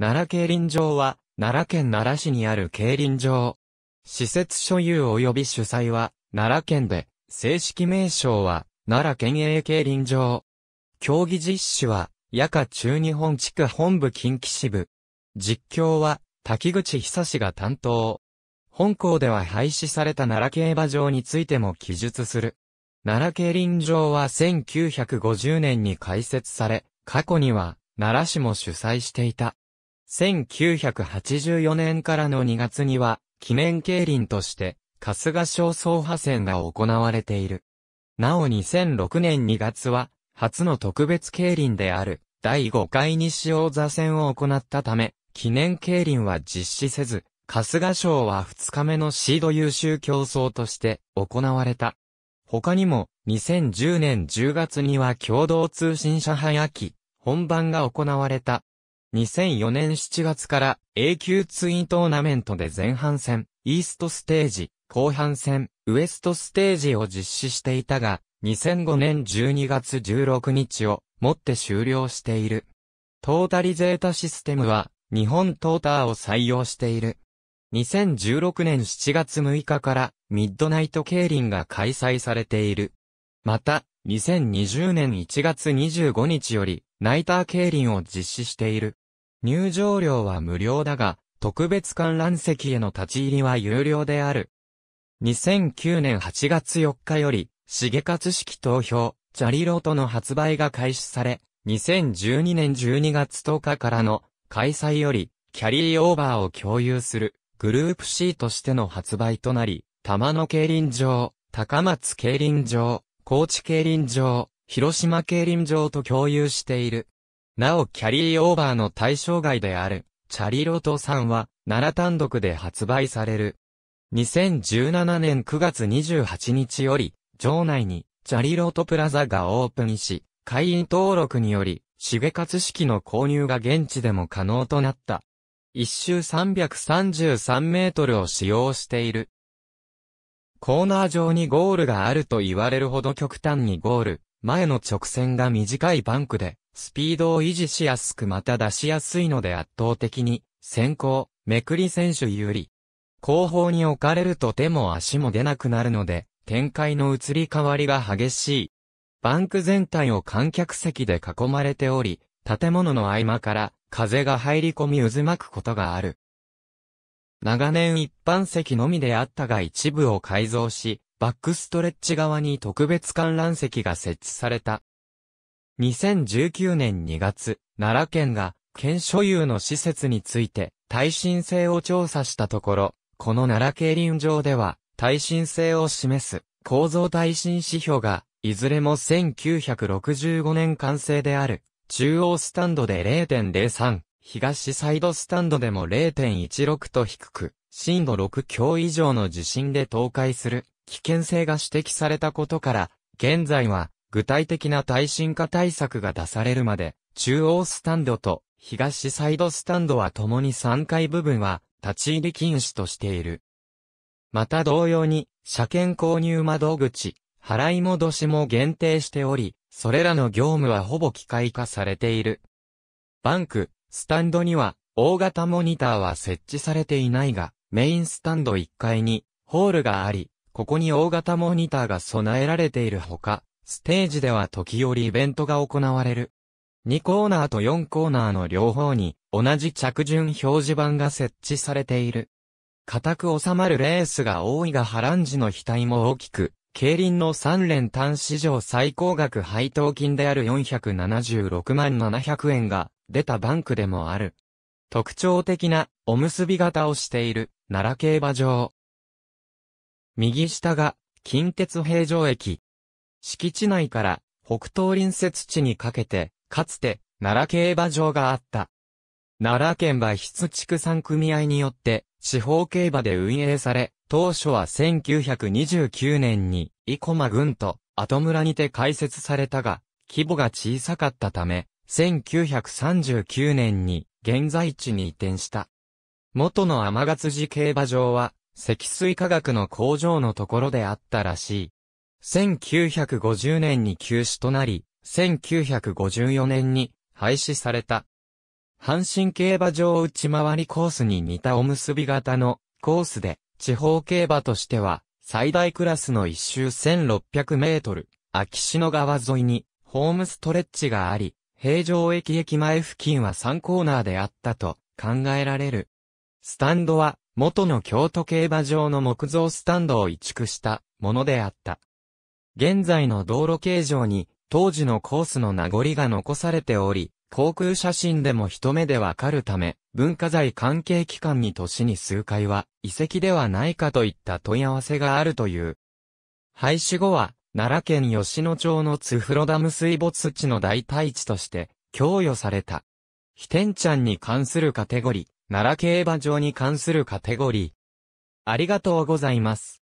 奈良競輪場は、奈良県奈良市にある競輪場。施設所有及び主催は、奈良県で、正式名称は、奈良県営競輪場。競技実施は、夜間中日本地区本部近畿支部。実況は、滝口久志が担当。本校では廃止された奈良競馬場についても記述する。奈良競輪場は1950年に開設され、過去には、奈良市も主催していた。1984年からの2月には、記念競輪として、春日賞総派戦が行われている。なお2006年2月は、初の特別競輪である、第5回西王座戦を行ったため、記念競輪は実施せず、春日賞は2日目のシード優秀競争として行われた。他にも、2010年10月には共同通信社早き、本番が行われた2004年7月から A 級ツイントーナメントで前半戦、イーストステージ、後半戦、ウエストステージを実施していたが、2005年12月16日をもって終了している。トータリゼータシステムは、日本トーターを採用している。2016年7月6日からミッドナイト競輪が開催されている。また、2020年1月25日よりナイター競輪を実施している。入場料は無料だが、特別観覧席への立ち入りは有料である。2009年8月4日より、重勝式投票、チャリロートの発売が開始され、2012年12月10日からの開催より、キャリーオーバーを共有するグループ C としての発売となり、玉野競輪場、高松競輪場、高知競輪場、広島競輪場と共有している。なおキャリーオーバーの対象外である、チャリロトんは、奈良単独で発売される。2017年9月28日より、場内に、チャリロトプラザがオープンし、会員登録により、カツ式の購入が現地でも可能となった。一周333メートルを使用している。コーナー上にゴールがあると言われるほど極端にゴール、前の直線が短いバンクで、スピードを維持しやすくまた出しやすいので圧倒的に、先行、めくり選手有利。後方に置かれると手も足も出なくなるので、展開の移り変わりが激しい。バンク全体を観客席で囲まれており、建物の合間から風が入り込み渦巻くことがある。長年一般席のみであったが一部を改造し、バックストレッチ側に特別観覧席が設置された。2019年2月、奈良県が、県所有の施設について、耐震性を調査したところ、この奈良競輪場では、耐震性を示す、構造耐震指標が、いずれも1965年完成である、中央スタンドで0.03、東サイドスタンドでも0.16と低く、震度6強以上の地震で倒壊する危険性が指摘されたことから、現在は具体的な耐震化対策が出されるまで、中央スタンドと東サイドスタンドは共に3階部分は立ち入り禁止としている。また同様に、車検購入窓口、払い戻しも限定しており、それらの業務はほぼ機械化されている。バンク、スタンドには、大型モニターは設置されていないが、メインスタンド1階に、ホールがあり、ここに大型モニターが備えられているほか、ステージでは時折イベントが行われる。2コーナーと4コーナーの両方に同じ着順表示板が設置されている。固く収まるレースが多いが波乱時の額も大きく、競輪の3連単史上最高額配当金である476万700円が出たバンクでもある。特徴的なおむすび型をしている奈良競馬場。右下が近鉄平城駅、敷地内から北東隣接地にかけて、かつて奈良競馬場があった。奈良県は筆畜産組合によって地方競馬で運営され、当初は1929年に生駒郡と後村にて開設されたが、規模が小さかったため、1939年に現在地に移転した。元の天ヶ寺競馬場は、積水化学の工場のところであったらしい。1950年に休止となり、1954年に廃止された。阪神競馬場内回りコースに似たお結び型のコースで、地方競馬としては最大クラスの一周1600メートル、秋篠川沿いにホームストレッチがあり、平城駅駅前付近は3コーナーであったと考えられる。スタンドは元の京都競馬場の木造スタンドを移築したものであった。現在の道路形状に、当時のコースの名残が残されており、航空写真でも一目でわかるため、文化財関係機関に年に数回は、遺跡ではないかといった問い合わせがあるという。廃止後は、奈良県吉野町の津風呂ダム水没地の代替地として、供与された。非天ちゃんに関するカテゴリー、奈良競馬場に関するカテゴリー。ありがとうございます。